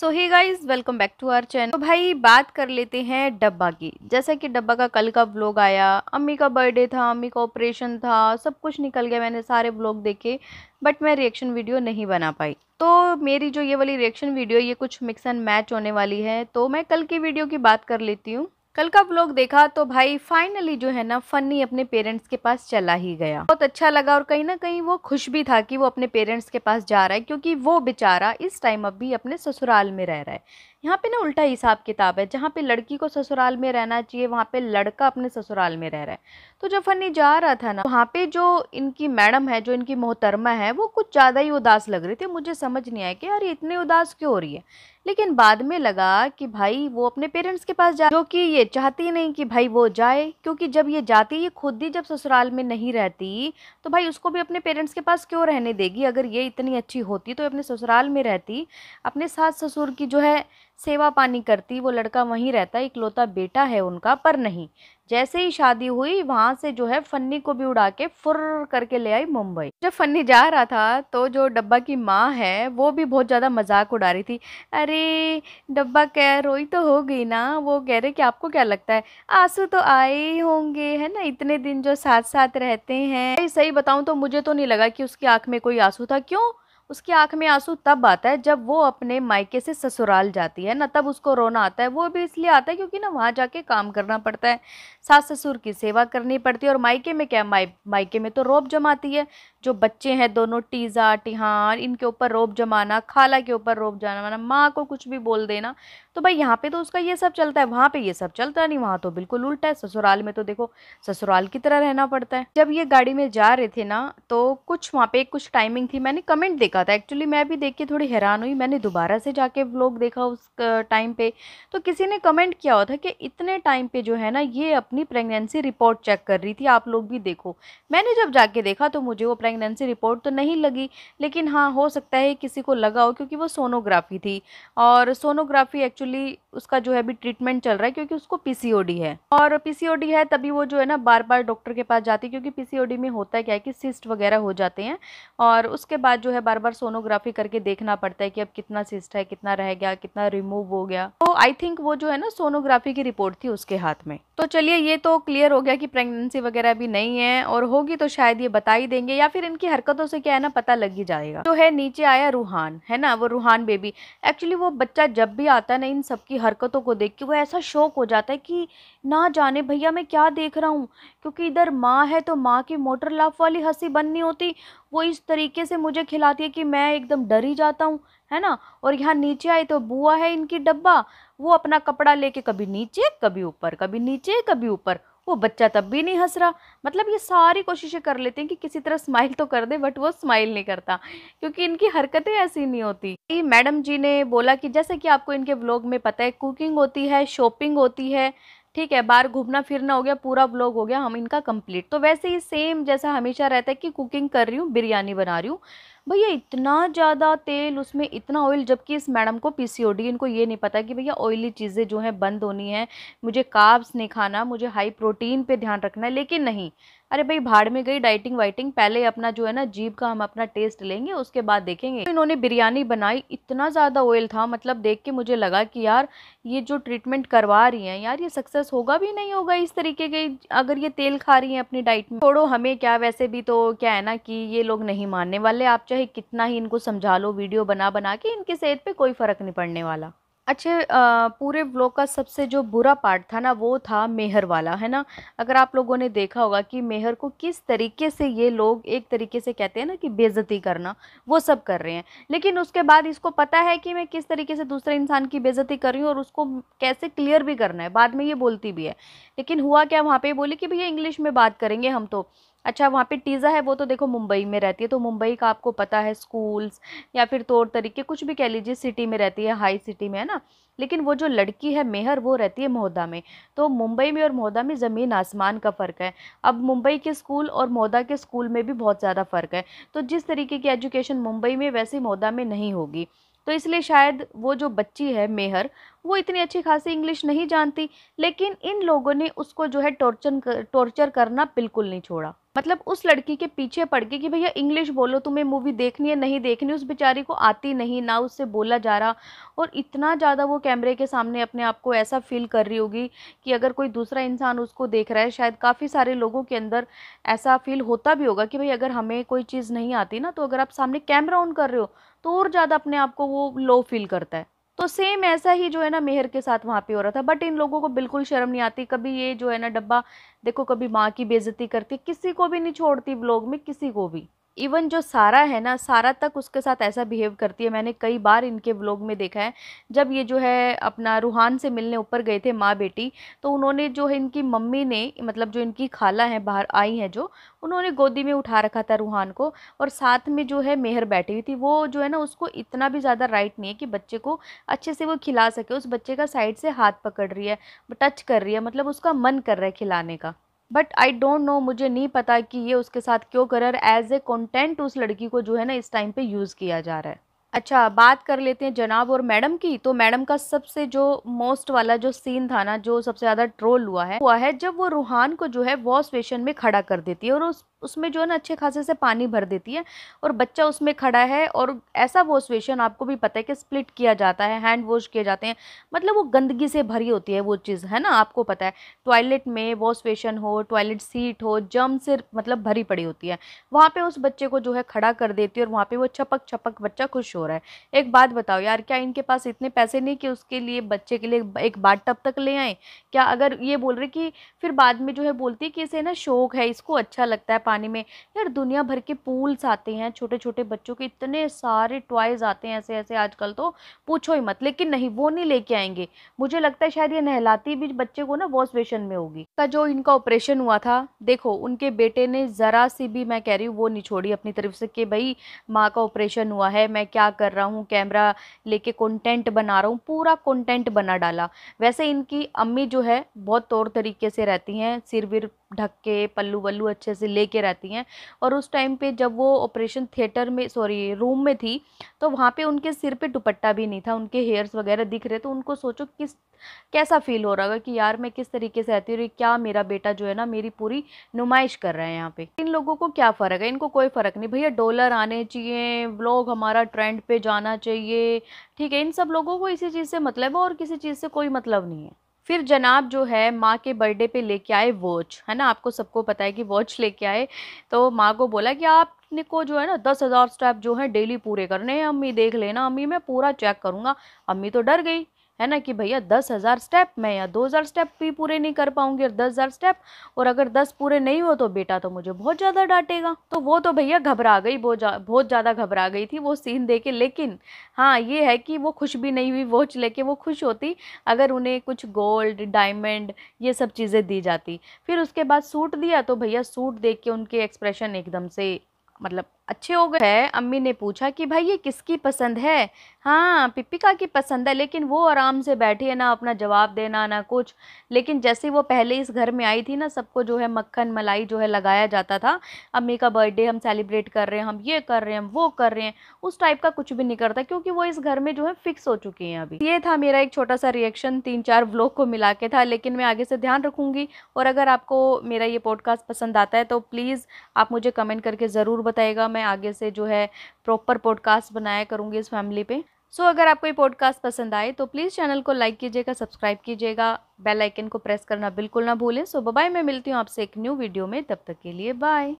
so hi guys welcome back to our channel तो भाई बात कर लेते हैं डब्बा की जैसा कि डब्बा का कल का ब्लॉग आया अम्मी का बर्थडे था अम्मी का ऑपरेशन था सब कुछ निकल गया मैंने सारे ब्लॉग देखे बट मैं रिएक्शन वीडियो नहीं बना पाई तो मेरी जो ये वाली रिएक्शन वीडियो ये कुछ मिक्स एंड मैच होने वाली है तो मैं कल की वीडियो की बात कर लेती हूँ कल का ब्लॉग देखा तो भाई फाइनली जो है ना फनी अपने पेरेंट्स के पास चला ही गया बहुत अच्छा लगा और कहीं ना कहीं वो खुश भी था कि वो अपने पेरेंट्स के पास जा रहा है क्योंकि वो बेचारा इस टाइम अब भी अपने ससुराल में रह रहा है यहाँ पे ना उल्टा हिसाब किताब है जहाँ पे लड़की को ससुराल में रहना चाहिए वहाँ पे लड़का अपने ससुराल में रह रहा है तो जब फनी जा रहा था ना वहाँ पे जो इनकी मैडम है जो इनकी मोहतरमा है वो कुछ ज़्यादा ही उदास लग रही थी मुझे समझ नहीं आया कि यार इतनी उदास क्यों हो रही है लेकिन बाद में लगा कि भाई वो अपने पेरेंट्स के पास जाए जो कि ये चाहती नहीं कि भाई वो जाए क्योंकि जब ये जाती ये खुद ही जब ससुराल में नहीं रहती तो भाई उसको भी अपने पेरेंट्स के पास क्यों रहने देगी अगर ये इतनी अच्छी होती तो अपने ससुराल में रहती अपने सास ससुर की जो है सेवा पानी करती वो लड़का वहीं रहता इकलौता बेटा है उनका पर नहीं जैसे ही शादी हुई वहां से जो है फन्नी को भी उड़ा के फुर करके ले आई मुंबई जब फन्नी जा रहा था तो जो डब्बा की माँ है वो भी बहुत ज़्यादा मजाक उड़ा रही थी अरे डब्बा कह रोई तो हो गई ना वो कह रहे कि आपको क्या लगता है आंसू तो आए ही होंगे है ना इतने दिन जो साथ साथ रहते हैं सही बताऊँ तो मुझे तो नहीं लगा कि उसकी आँख में कोई आंसू था क्यों उसकी आंख में आंसू तब आता है जब वो अपने मायके से ससुराल जाती है ना तब उसको रोना आता है वो भी इसलिए आता है क्योंकि ना वहाँ जाके काम करना पड़ता है सास ससुर की सेवा करनी पड़ती है और मायके में क्या माय मायके में तो रोब जमाती है जो बच्चे हैं दोनों टीज़ा टिहान इनके ऊपर रोब जमाना खाला के ऊपर रोब जमाना मतलब माँ को कुछ भी बोल देना तो भाई यहाँ पे तो उसका ये सब चलता है वहाँ पे ये सब चलता नहीं वहाँ तो बिल्कुल उल्टा है ससुराल में तो देखो ससुराल की तरह रहना पड़ता है जब ये गाड़ी में जा रहे थे ना तो कुछ वहाँ पे कुछ टाइमिंग थी मैंने कमेंट देखा था एक्चुअली मैं भी देख के थोड़ी हैरान हुई मैंने दोबारा से जाके ब्लॉग देखा उस टाइम पे तो किसी ने कमेंट किया हुआ था कि इतने टाइम पे जो है ना ये अपनी प्रेगनेंसी रिपोर्ट चेक कर रही थी आप लोग भी देखो मैंने जब जाके देखा तो मुझे वो प्रेगनेंसी रिपोर्ट तो नहीं लगी लेकिन हाँ हो सकता है किसी को लगा हो क्योंकि वो सोनोग्राफी थी और सोनोग्राफी एक्चुअली उसका जो है अभी ट्रीटमेंट चल रहा है क्योंकि उसको पीसीओडी है और पीसीओडी है तभी वो जो है ना बार बार डॉक्टर के पास जाती है क्योंकि पीसीओडी में होता क्या है कि सिस्ट वगैरह हो जाते हैं और उसके बाद जो है बार बार सोनोग्राफी करके देखना पड़ता है कि अब कितना सिस्ट है कितना रह गया कितना रिमूव हो गया तो आई थिंक वो जो है ना सोनोग्राफी की रिपोर्ट थी उसके हाथ में तो चलिए ये तो क्लियर हो गया कि प्रेगनेंसी वगैरह भी नहीं है और होगी तो शायद ये बता ही देंगे या फिर इनकी हरकतों से क्या है ना पता लग ही जाएगा तो है नीचे आया रूहान है ना वो रूहान बेबी एक्चुअली वो बच्चा जब भी आता है ना इन सबकी हरकतों को देख के वो ऐसा शौक हो जाता है कि ना जाने भैया मैं क्या देख रहा हूँ क्योंकि इधर माँ है तो माँ की मोटर लाफ वाली हंसी बननी होती वो इस तरीके से मुझे खिलाती है कि मैं एकदम डर ही जाता हूँ है ना और यहाँ नीचे आई तो बुआ है इनकी डब्बा वो अपना कपड़ा लेके कभी नीचे कभी ऊपर कभी नीचे कभी ऊपर वो बच्चा तब भी नहीं हंस रहा मतलब ये सारी कोशिशें कर लेते हैं कि किसी तरह स्माइल तो कर दे बट वो स्माइल नहीं करता क्योंकि इनकी हरकतें ऐसी नहीं होती मैडम जी ने बोला कि जैसे कि आपको इनके व्लॉग में पता है कुकिंग होती है शॉपिंग होती है ठीक है बाहर घूमना फिरना हो गया पूरा ब्लॉग हो गया हम इनका कंप्लीट तो वैसे ही सेम जैसा हमेशा रहता है कि कुकिंग कर रही हूँ बिरयानी बना रही हूँ भैया इतना ज़्यादा तेल उसमें इतना ऑयल जबकि इस मैडम को पीसीओडी इनको ये नहीं पता कि भैया ऑयली चीज़ें जो हैं बंद होनी है मुझे काब्स नहीं खाना मुझे हाई प्रोटीन पर ध्यान रखना है लेकिन नहीं अरे भाई भाड़ में गई डाइटिंग वाइटिंग पहले अपना जो है ना जीभ का हम अपना टेस्ट लेंगे उसके बाद देखेंगे तो इन्होंने बिरयानी बनाई इतना ज़्यादा ऑयल था मतलब देख के मुझे लगा कि यार ये जो ट्रीटमेंट करवा रही हैं यार ये सक्सेस होगा भी नहीं होगा इस तरीके के अगर ये तेल खा रही हैं अपनी डाइट में छोड़ो हमें क्या वैसे भी तो क्या है ना कि ये लोग नहीं मानने वाले आप चाहे कितना ही इनको समझा लो वीडियो बना बना के इनकी सेहत पर कोई फ़र्क नहीं पड़ने वाला अच्छे पूरे ब्लॉक का सबसे जो बुरा पार्ट था ना वो था मेहर वाला है ना अगर आप लोगों ने देखा होगा कि मेहर को किस तरीके से ये लोग एक तरीके से कहते हैं ना कि बेज़ती करना वो सब कर रहे हैं लेकिन उसके बाद इसको पता है कि मैं किस तरीके से दूसरे इंसान की बेज़ती कर रही हूँ और उसको कैसे क्लियर भी करना है बाद में ये बोलती भी है लेकिन हुआ क्या वहाँ पर बोली कि भैया इंग्लिश में बात करेंगे हम तो अच्छा वहाँ पे टीज़ा है वो तो देखो मुंबई में रहती है तो मुंबई का आपको पता है स्कूल्स या फिर तौर तो तरीके कुछ भी कह लीजिए सिटी में रहती है हाई सिटी में है ना लेकिन वो जो लड़की है मेहर वो रहती है महोदा में तो मुंबई में और महोदा में ज़मीन आसमान का फ़र्क है अब मुंबई के स्कूल और महोदा के स्कूल में भी बहुत ज़्यादा फ़र्क है तो जिस तरीके की एजुकेशन मुंबई में वैसे महोदा में नहीं होगी तो इसलिए शायद वो जो बच्ची है मेहर वो इतनी अच्छी खासी इंग्लिश नहीं जानती लेकिन इन लोगों ने उसको जो है टॉर्चर टॉर्चर करना बिल्कुल नहीं छोड़ा मतलब उस लड़की के पीछे पड़ के कि भैया इंग्लिश बोलो तुम्हें मूवी देखनी है नहीं देखनी उस बेचारी को आती नहीं ना उससे बोला जा रहा और इतना ज़्यादा वो कैमरे के सामने अपने आप को ऐसा फील कर रही होगी कि अगर कोई दूसरा इंसान उसको देख रहा है शायद काफ़ी सारे लोगों के अंदर ऐसा फील होता भी होगा कि भाई अगर हमें कोई चीज़ नहीं आती ना तो अगर आप सामने कैमरा ऑन कर रहे हो तो और ज़्यादा अपने आप को वो लो फील करता है तो सेम ऐसा ही जो है ना मेहर के साथ वहाँ पे हो रहा था बट इन लोगों को बिल्कुल शर्म नहीं आती कभी ये जो है ना डब्बा देखो कभी माँ की बेजती करती किसी को भी नहीं छोड़ती ब्लॉग में किसी को भी इवन जो सारा है ना सारा तक उसके साथ ऐसा बिहेव करती है मैंने कई बार इनके व्लॉग में देखा है जब ये जो है अपना रूहान से मिलने ऊपर गए थे माँ बेटी तो उन्होंने जो है इनकी मम्मी ने मतलब जो इनकी खाला हैं बाहर आई हैं जो उन्होंने गोदी में उठा रखा था रूहान को और साथ में जो है मेहर बैठी हुई थी वो जो है ना उसको इतना भी ज़्यादा राइट नहीं है कि बच्चे को अच्छे से वो खिला सके उस बच्चे का साइड से हाथ पकड़ रही है टच कर रही है मतलब उसका मन कर रहा है खिलाने का बट आई डोंट नो मुझे नहीं पता कि ये उसके साथ क्यों कर रहा है एज ए कॉन्टेंट उस लड़की को जो है ना इस टाइम पे यूज़ किया जा रहा है अच्छा बात कर लेते हैं जनाब और मैडम की तो मैडम का सबसे जो मोस्ट वाला जो सीन था ना जो सबसे ज़्यादा ट्रोल हुआ है हुआ है जब वो रूहान को जो है वॉश स्टेशन में खड़ा कर देती है और उस उसमें जो है ना अच्छे खासे से पानी भर देती है और बच्चा उसमें खड़ा है और ऐसा वॉशवेशन आपको भी पता है कि स्प्लिट किया जाता है हैंड वॉश किए जाते हैं मतलब वो गंदगी से भरी होती है वो चीज़ है ना आपको पता है टॉयलेट में वॉशवेशन हो टॉयलेट सीट हो जम से मतलब भरी पड़ी होती है वहाँ पर उस बच्चे को जो है खड़ा कर देती है और वहाँ पर वो छपक छपक बच्चा खुश हो रहा है एक बात बताओ यार क्या इनके पास इतने पैसे नहीं कि उसके लिए बच्चे के लिए एक बात टब तक ले आए क्या अगर ये बोल रहे कि फिर बाद में जो है बोलती है कि इसे ना शौक है इसको अच्छा लगता है पानी में यार दुनिया भर के पूल्स आते हैं छोटे छोटे बच्चों के इतने सारे टॉयज़ आते हैं ऐसे ऐसे आजकल तो पूछो ही मत लेकिन नहीं वो नहीं लेके आएंगे मुझे लगता है शायद ये नहलाती भी बच्चे को ना वॉश बेसन में होगी का जो इनका ऑपरेशन हुआ था देखो उनके बेटे ने ज़रा सी भी मैं कह रही हूँ वो नहीं छोड़ी अपनी तरफ से कि भाई माँ का ऑपरेशन हुआ है मैं क्या कर रहा हूँ कैमरा लेके कंटेंट बना रहा हूँ पूरा कंटेंट बना डाला वैसे इनकी अम्मी जो है बहुत तौर तरीके से रहती हैं सिर विर ढक के पल्लू वल्लू अच्छे से लेके रहती हैं और उस टाइम पे जब वो ऑपरेशन थिएटर में सॉरी रूम में थी तो वहाँ पे उनके सिर पे दुपट्टा भी नहीं था उनके हेयर्स वगैरह दिख रहे तो उनको सोचो किस कैसा फील हो रहा होगा कि यार मैं किस तरीके से रहती हूँ क्या मेरा बेटा जो है ना मेरी पूरी नुमाइश कर रहा है यहाँ पे इन लोगों को क्या फ़र्क है इनको कोई फ़र्क नहीं भैया डॉलर आने चाहिए ब्लॉग हमारा ट्रेंड पर जाना चाहिए ठीक है इन सब लोगों को इसी चीज़ से मतलब है और किसी चीज़ से कोई मतलब नहीं है फिर जनाब जो है माँ के बर्थडे पे लेके आए वॉच है ना आपको सबको पता है कि वॉच लेके आए तो माँ को बोला कि आप को जो है ना दस हज़ार स्टेप जो है डेली पूरे करने हैं अम्मी देख लेना अम्मी मैं पूरा चेक करूँगा अम्मी तो डर गई है ना कि भैया दस हज़ार स्टेप मैं या दो हज़ार स्टेप भी पूरे नहीं कर पाऊँगी और दस हज़ार स्टेप और अगर दस पूरे नहीं हो तो बेटा तो मुझे बहुत ज़्यादा डांटेगा तो वो तो भैया घबरा गई बहुत ज़्यादा घबरा गई थी वो सीन दे के लेकिन हाँ ये है कि वो खुश भी नहीं हुई वो लेके वो खुश होती अगर उन्हें कुछ गोल्ड डायमंड ये सब चीज़ें दी जाती फिर उसके बाद सूट दिया तो भैया सूट देख के उनके एक्सप्रेशन एकदम से मतलब अच्छे हो गए है अम्मी ने पूछा कि भाई ये किसकी पसंद है हाँ पिपिका की पसंद है लेकिन वो आराम से बैठी है ना अपना जवाब देना ना कुछ लेकिन जैसे वो पहले इस घर में आई थी ना सबको जो है मक्खन मलाई जो है लगाया जाता था अम्मी का बर्थडे हम सेलिब्रेट कर रहे हैं हम ये कर रहे हैं हम वो कर रहे हैं उस टाइप का कुछ भी नहीं करता क्योंकि वो इस घर में जो है फिक्स हो चुकी हैं अभी ये था मेरा एक छोटा सा रिएक्शन तीन चार ब्लॉग को मिला के था लेकिन मैं आगे से ध्यान रखूँगी और अगर आपको मेरा ये पॉडकास्ट पसंद आता है तो प्लीज़ आप मुझे कमेंट करके ज़रूर बताएगा मैं मैं आगे से जो है प्रॉपर पॉडकास्ट बनाया करूँगी इस फैमिली पे सो अगर आपको ये पॉडकास्ट पसंद आए तो प्लीज़ चैनल को लाइक कीजिएगा सब्सक्राइब कीजिएगा बेल आइकन को प्रेस करना बिल्कुल ना भूलें सो बाय मैं मिलती हूँ आपसे एक न्यू वीडियो में तब तक के लिए बाय